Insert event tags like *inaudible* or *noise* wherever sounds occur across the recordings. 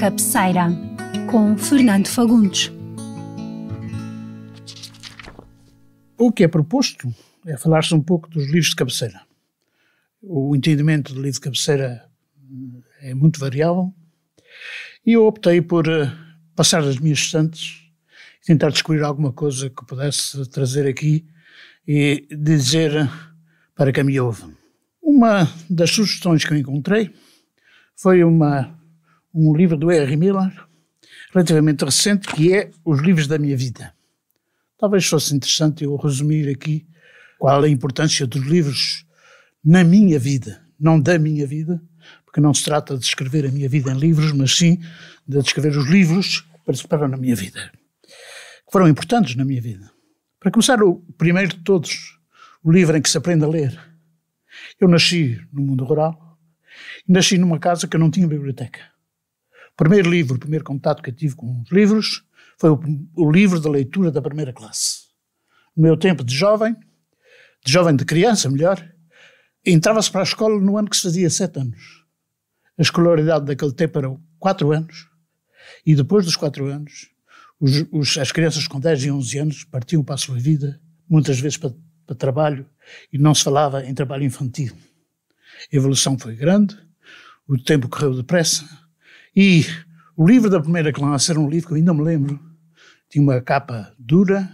Cabeceira, com Fernando Fagundes. O que é proposto é falar-se um pouco dos livros de cabeceira. O entendimento do livro de cabeceira hum, é muito variável e eu optei por eh, passar das minhas estantes e tentar descobrir alguma coisa que pudesse trazer aqui e dizer para quem me ouve. Uma das sugestões que eu encontrei foi uma um livro do R. Miller, relativamente recente, que é Os Livros da Minha Vida. Talvez fosse interessante eu resumir aqui qual é a importância dos livros na minha vida, não da minha vida, porque não se trata de escrever a minha vida em livros, mas sim de descrever os livros que participaram na minha vida, que foram importantes na minha vida. Para começar, o primeiro de todos, o livro em que se aprende a ler. Eu nasci no mundo rural, nasci numa casa que não tinha biblioteca primeiro livro, o primeiro contato que eu tive com os livros, foi o, o livro da leitura da primeira classe. No meu tempo de jovem, de jovem de criança, melhor, entrava-se para a escola no ano que se fazia sete anos. A escolaridade daquele tempo era quatro anos, e depois dos quatro anos, os, os, as crianças com 10 e 11 anos partiam para a sua vida, muitas vezes para, para trabalho, e não se falava em trabalho infantil. A evolução foi grande, o tempo correu depressa, e o livro da primeira classe era um livro que eu ainda me lembro. Tinha uma capa dura,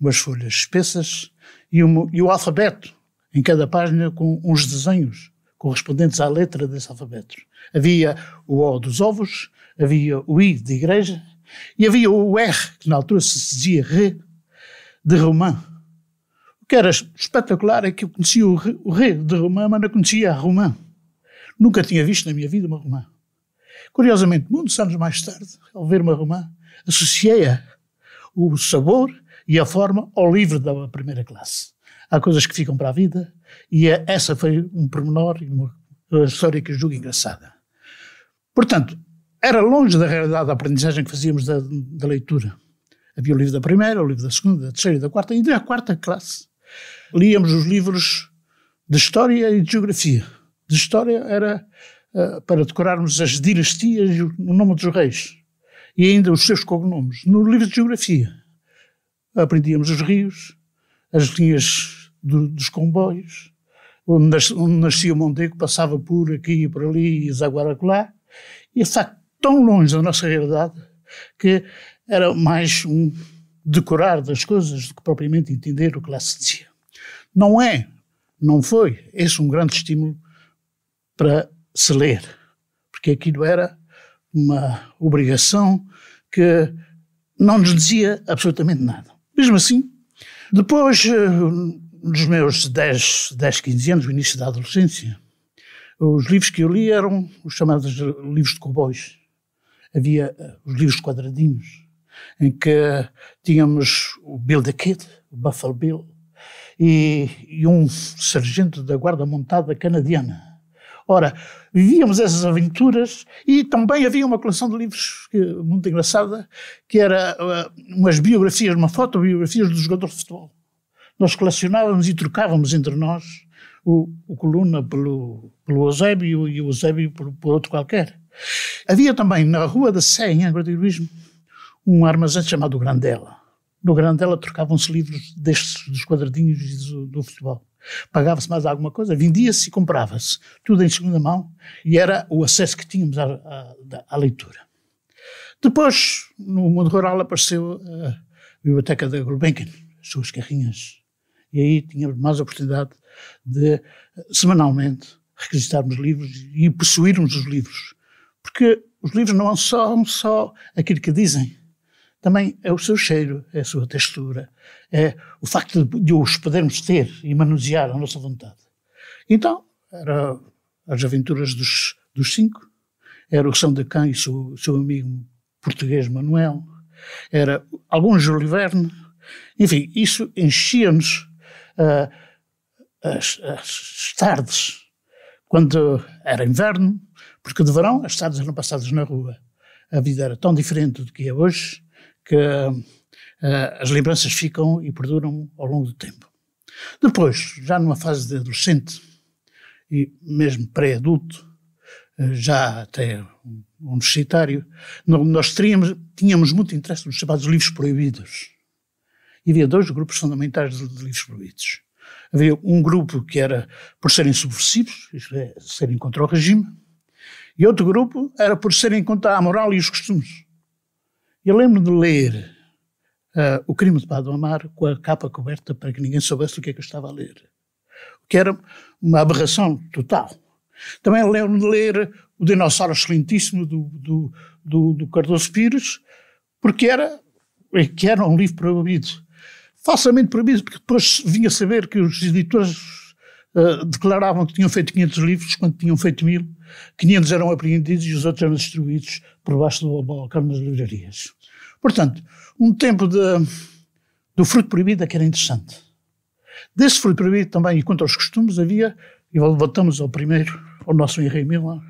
umas folhas espessas e, um, e o alfabeto em cada página com uns desenhos correspondentes à letra desse alfabeto. Havia o O dos ovos, havia o I de igreja e havia o R, que na altura se dizia Re, de romã. O que era espetacular é que eu conhecia o Re, o de romã, mas não conhecia a romã. Nunca tinha visto na minha vida uma romã. Curiosamente, muitos anos mais tarde, ao ver uma romã, associei o sabor e a forma ao livro da primeira classe. Há coisas que ficam para a vida e é, essa foi um pormenor e uma história que eu julgo engraçada. Portanto, era longe da realidade da aprendizagem que fazíamos da, da leitura. Havia o livro da primeira, o livro da segunda, da terceira e da quarta, e da quarta classe. Líamos os livros de História e de Geografia. De História era eh, para decorarmos as dinastias e o nome dos reis, e ainda os seus cognomes. No livro de Geografia aprendíamos os rios, as linhas do, dos comboios, onde, nas, onde nascia Mondego, passava por aqui e por ali e Zaguaracolá, e facto tão longe da nossa realidade que era mais um decorar das coisas do que propriamente entender o que lá se dizia. Não é, não foi esse um grande estímulo para se ler, porque aquilo era uma obrigação que não nos dizia absolutamente nada. Mesmo assim, depois, dos eh, meus 10, 10 15 anos, no início da adolescência, os livros que eu li eram os chamados livros de cowboys. Havia eh, os livros de quadradinhos, em que tínhamos o Bill the Kid, o Buffalo Bill, e, e um sargento da guarda montada canadiana Ora, vivíamos essas aventuras e também havia uma coleção de livros que, muito engraçada, que era uh, umas biografias, uma fotobiografias dos jogadores de futebol. Nós colecionávamos e trocávamos entre nós o, o Coluna pelo, pelo Eusébio e o Eusébio por, por outro qualquer. Havia também na Rua da Sé, em Angra do Heroísmo, um armazém chamado Grandela no Grandela trocavam-se livros destes, dos quadradinhos do, do futebol. Pagava-se mais alguma coisa, vendia-se e comprava-se. Tudo em segunda mão e era o acesso que tínhamos à, à, à leitura. Depois, no mundo rural, apareceu a biblioteca da Gulbenkian, as suas carrinhas. E aí tínhamos mais a oportunidade de, semanalmente, requisitarmos livros e possuirmos os livros. Porque os livros não são só aquilo que dizem, também é o seu cheiro, é a sua textura, é o facto de, de os podermos ter e manusear à nossa vontade. Então, eram as aventuras dos, dos cinco, era o São de Cã e seu, seu amigo português Manuel, era alguns Júlio Verne, enfim, isso enchia-nos uh, as, as, tardes, quando era inverno, porque de verão as tardes eram passadas na rua. A vida era tão diferente do que é hoje, que uh, as lembranças ficam e perduram ao longo do tempo. Depois, já numa fase de adolescente e mesmo pré-adulto, eh, já até universitário, nós teríamos, tínhamos muito interesse nos chamados livros proibidos. E havia dois grupos fundamentais de, de livros proibidos. Havia um grupo que era por serem subversivos, isto é, serem contra o regime, e outro grupo era por serem contra a moral e os costumes. Eu lembro de ler uh, O Crime de Padre Amar com a capa coberta para que ninguém soubesse o que é que eu estava a ler. O que era uma aberração total. Também lembro de ler O Dinossauro Excelentíssimo do, do, do, do Cardoso Pires, porque era, eh, que era um livro proibido. Falsamente proibido, porque depois vinha saber que os editores eh, declaravam que tinham feito 500 livros quando tinham feito mil. 500 eram apreendidos e os outros eram destruídos por baixo do balcão nas livrarias. Portanto, um tempo de, do fruto proibido é que era interessante. Desse fruto proibido também, e quanto aos costumes, havia, e voltamos ao primeiro, ao nosso Henry Miller,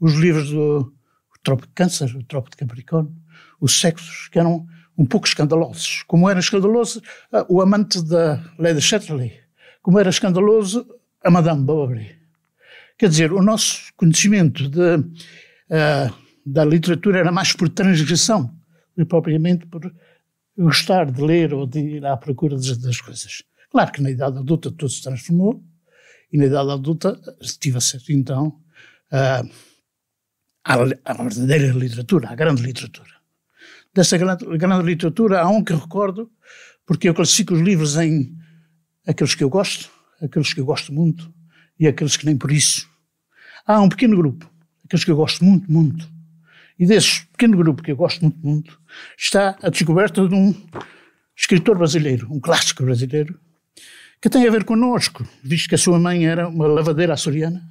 os livros do Tropo de Câncer, o Tropo de Capricórnio, os sexos, que eram um pouco escandalosos. Como era escandaloso eh, o amante da Lady Shetley, como era escandaloso a Madame Bovary. Quer dizer, o nosso conhecimento de, uh, da literatura era mais por transgressão do que propriamente por gostar de ler ou de ir à procura das, coisas. Claro que na idade adulta tudo se transformou e na idade adulta estive a ser então uh, eh, à, verdadeira literatura, à grande literatura. Dessa grande, grande literatura há um que recordo, porque eu classifico os livros em aqueles que eu gosto, aqueles que eu gosto muito e aqueles que nem por isso. Há um pequeno grupo, aqueles que eu gosto muito, muito. E desse pequeno grupo que eu gosto muito, muito, está a descoberta de um escritor brasileiro, um clássico brasileiro, que tem a ver connosco, visto que a sua mãe era uma lavadeira açoriana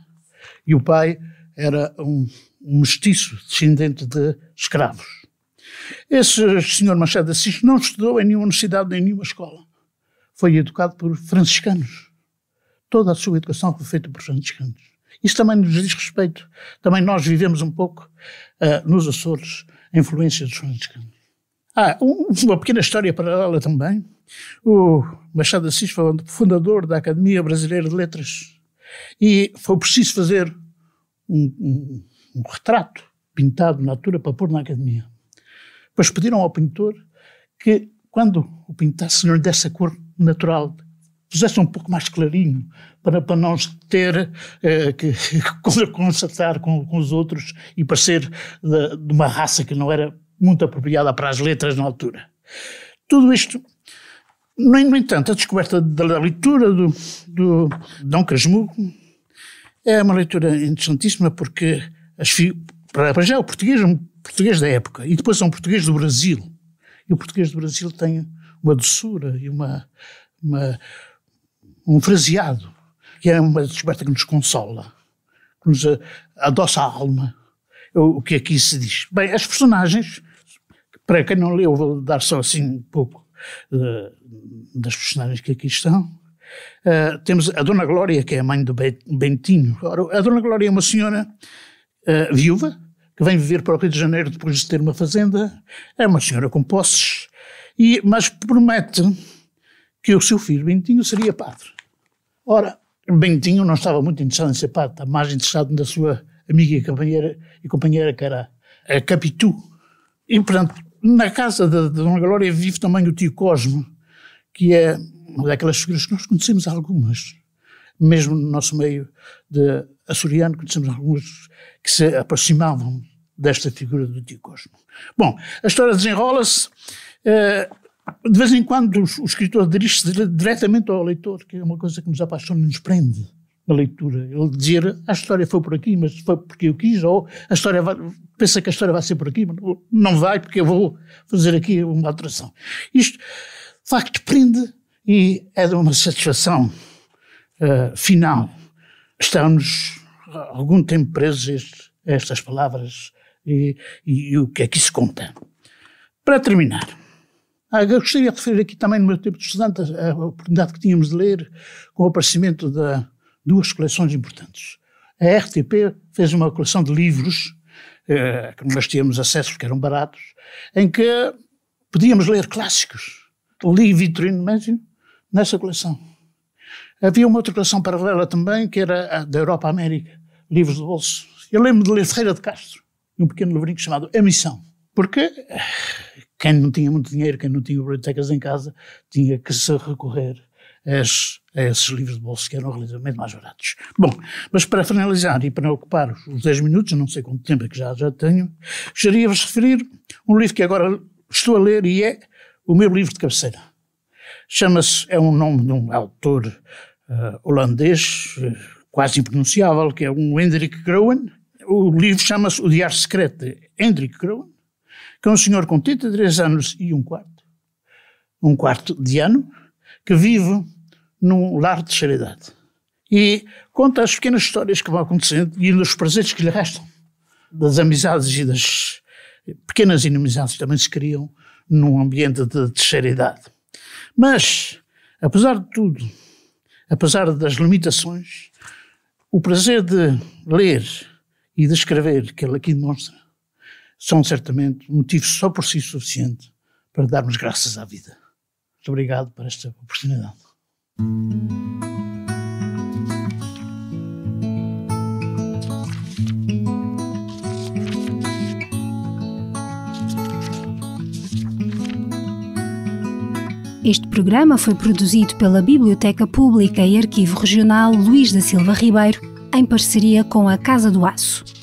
e o pai era um, um mestiço descendente de escravos. Esse senhor Machado de Assis não estudou em nenhuma universidade, nem em nenhuma escola foi educado por franciscanos. Toda a sua educação foi feita por franciscanos. Isso também nos diz respeito. Também nós vivemos um pouco uh, nos Açores a influência dos franciscanos. Ah, um, uma pequena história paralela também. O Machado Assis foi fundador da Academia Brasileira de Letras e foi preciso fazer um, um, um retrato pintado na altura para pôr na Academia. Depois pediram ao pintor que, quando o pintasse, não lhe desse a cor natural pusesse um pouco mais clarinho, para, para não ter eh, que, que *laughs* consertar com, com, os outros e parecer de, de, uma raça que não era muito apropriada para as letras na altura. Tudo isto, no, no entanto, a descoberta da, da leitura do, do Dom Casmurro é uma leitura interessantíssima porque, as, para já, o português é um português da época e depois é um português do Brasil. E o português do Brasil tem uma doçura e uma, uma um fraseado, que é uma descoberta que nos consola, que nos eh, adoça a alma. É o que aqui é se diz. Bem, as personagens, para quem não leu, vou dar só assim um pouco uh, das personagens que aqui estão. Uh, temos a Dona Glória, que é a mãe do Bentinho. Ora, a Dona Glória é uma senhora uh, viúva que vem viver para o Rio de Janeiro depois de ter uma fazenda. É uma senhora com posses, e, mas promete que o seu filho Bentinho seria padre. Ora, Bentinho não estava muito interessado em ser padre, estava mais interessado na sua amiga e companheira, e companheira que era a Capitu. E, portanto, na casa da Dona Glória vive também o tio Cosmo, que é uma daquelas figuras que nós conhecemos algumas, mesmo no nosso meio de açoriano, conhecemos algumas que se aproximavam desta figura do Cosmo. Bom, a história desenrola-se. Eh, de vez em quando o escritor dirige-se diretamente ao leitor, que é uma coisa que nos apaixona e nos prende na leitura. Ele dizer a história foi por aqui, mas foi porque eu quis, ou a história vai, pensa que a história vai ser por aqui, mas não vai porque eu vou fazer aqui uma alteração. Isto, de facto, prende e é de uma satisfação uh, final. Estamos algum tempo presos a estas palavras e, e, e o que é que isso conta. Para terminar, ah, gostaria de referir aqui também no meu tempo de estudante a, oportunidade que tínhamos de ler com o aparecimento de duas coleções importantes. A RTP fez uma coleção de livros, eh, que nós tínhamos acesso porque eram baratos, em que podíamos ler clássicos. Li Vitorino Médio nessa coleção. Havia uma outra coleção paralela também, que era da Europa América, livros de bolso. Eu lembro de ler Ferreira de Castro, e um pequeno livrinho chamado A Missão. Porque eh, quem não tinha muito dinheiro, quem não tinha bibliotecas em casa, tinha que se recorrer a esses, a esses livros de bolso que eram relativamente mais baratos. Bom, mas para finalizar e para ocupar os 10 minutos, não sei quanto tempo é que já, já tenho, gostaria-vos referir um livro que agora estou a ler e é o meu livro de cabeceira. Chama-se, é um nome de um autor uh, holandês, eh, quase impronunciável, que é um Hendrik Groen, o livro chama-se O Diário Secreto de Hendrik Kroon, que é um senhor com 33 anos e um quarto, um quarto de ano, que vive num lar de seriedade. E conta as pequenas histórias que vão acontecendo e os prazeres que lhe restam, das amizades e das pequenas inimizades que também se criam num ambiente de, de Mas, apesar de tudo, apesar das limitações, o prazer de ler e descrever que ele aqui demonstra são certamente motivos só por si suficiente para darmos graças à vida. Muito obrigado por esta oportunidade. Este programa foi produzido pela Biblioteca Pública e Arquivo Regional Luís da Silva Ribeiro em parceria com a Casa do Aço.